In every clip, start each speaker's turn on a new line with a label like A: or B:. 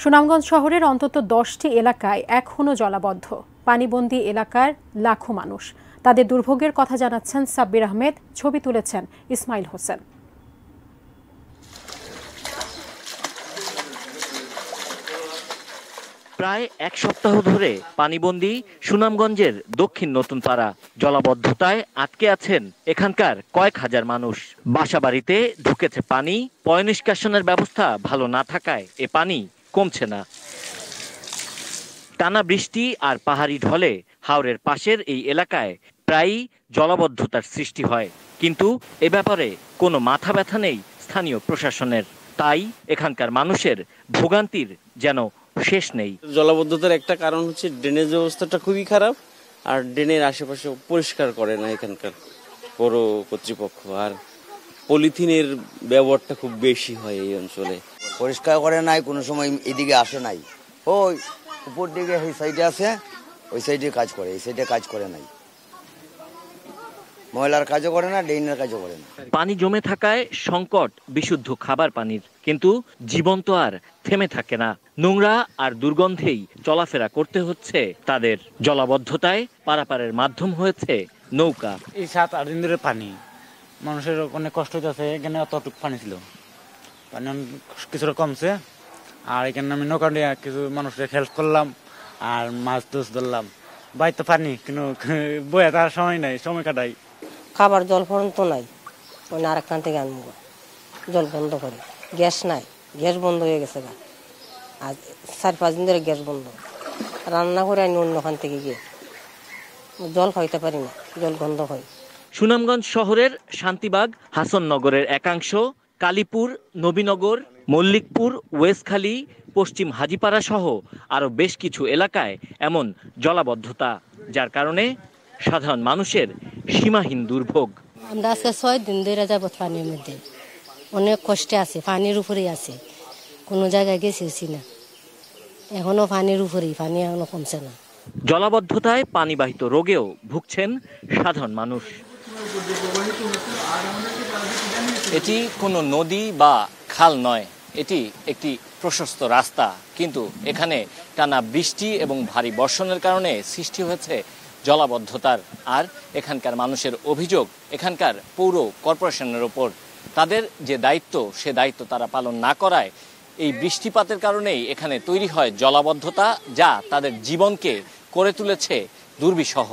A: সুনামগঞ্জ শহরের অন্তত দশটি এলাকায় এখনও জলাবদ্ধ পানিবন্দি এলাকার লাখো মানুষ তাদের দুর্ভোগের কথা জানাচ্ছেন সাব্বির আহমেদ ছবি তুলেছেন ইসমাইল হোসেন প্রায় এক সপ্তাহ ধরে পানিবন্দি সুনামগঞ্জের দক্ষিণ নতুন পাড়া জলাবদ্ধতায় আটকে আছেন এখানকার কয়েক হাজার মানুষ বাসা বাড়িতে ঢুকেছে পানি পয় নিষ্কাশনের ব্যবস্থা ভালো না থাকায় এ পানি কমছে না টানা বৃষ্টি আর পাহাড়ি ঢলে হাওড়ের পাশের এই এলাকায় প্রায়ই জলাবদ্ধতার সৃষ্টি হয় কিন্তু এ ব্যাপারে কোনো মাথা ব্যথা নেই স্থানীয় প্রশাসনের তাই এখানকার মানুষের ভোগান্তির যেন শেষ নেই জলাবদ্ধতার একটা কারণ হচ্ছে ড্রেনেজ ব্যবস্থাটা খুবই খারাপ আর ড্রেনের আশেপাশে পরিষ্কার করে না এখানকার পৌর কর্তৃপক্ষ আর পলিথিনের ব্যবহারটা খুব বেশি হয় এই অঞ্চলে পরিষ্কার করে নাই কোনো সময় এদিকে আসে নাই ওই উপর দিকে ওই সাইডে আছে ওই সাইডে কাজ করে এই সাইডে কাজ করে নাই ময়লার কাজও করে না ডেইনের কাজও করে না পানি জমে থাকায় সংকট বিশুদ্ধ খাবার পানির কিন্তু জীবন তো আর থেমে থাকে না নোংরা আর দুর্গন্ধেই চলাফেরা করতে হচ্ছে তাদের জলাবদ্ধতায় পারাপারের মাধ্যম হয়েছে নৌকা এই সাত আট দিন ধরে পানি মানুষের অনেক কষ্ট যাচ্ছে এখানে অতটুক পানি ছিল পানি কিছুটা কমছে আর এখানে আমি নৌকা নিয়ে কিছু মানুষের হেল্প করলাম আর মাছ টুস ধরলাম বাড়িতে পানি কিন্তু বয়ে তার সময় নাই সময় কাটাই খাবার জল পর্যন্ত নাই মানে আরেকখান থেকে আনবো জল বন্ধ করে গ্যাস নাই গ্যাস বন্ধ হয়ে গেছে গা আর চার পাঁচ দিন ধরে গ্যাস বন্ধ রান্না করে আনি অন্যখান থেকে গিয়ে জল খাইতে পারি না জল গন্ধ হয় সুনামগঞ্জ শহরের শান্তিবাগ হাসন নগরের একাংশ কালীপুর নবীনগর মল্লিকপুর ওয়েসখালী পশ্চিম হাজিপাড়া সহ আরও বেশ কিছু এলাকায় এমন জলাবদ্ধতা যার কারণে সাধারণ মানুষের সীমাহীন দুর্ভোগ আমরা আজকে ছয় দিন ধরে যাবো পানির মধ্যে অনেক কষ্টে আছে পানির উপরেই আছে কোনো জায়গায় গেছি না এখনও পানির উপরেই পানি এখনো কমছে না জলাবদ্ধতায় পানিবাহিত রোগেও ভুগছেন সাধারণ মানুষ এটি কোনো নদী বা খাল নয় এটি একটি প্রশস্ত রাস্তা কিন্তু এখানে টানা বৃষ্টি এবং ভারী বর্ষণের কারণে সৃষ্টি হয়েছে জলাবদ্ধতার আর এখানকার মানুষের অভিযোগ এখানকার পৌর কর্পোরেশনের ওপর তাদের যে দায়িত্ব সে দায়িত্ব তারা পালন না করায় এই বৃষ্টিপাতের কারণেই এখানে তৈরি হয় জলাবদ্ধতা যা তাদের জীবনকে করে তুলেছে দুর্বিশহ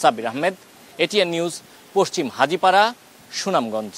A: সাবির আহমেদ এটিএন নিউজ পশ্চিম হাজিপাড়া সুনামগঞ্জ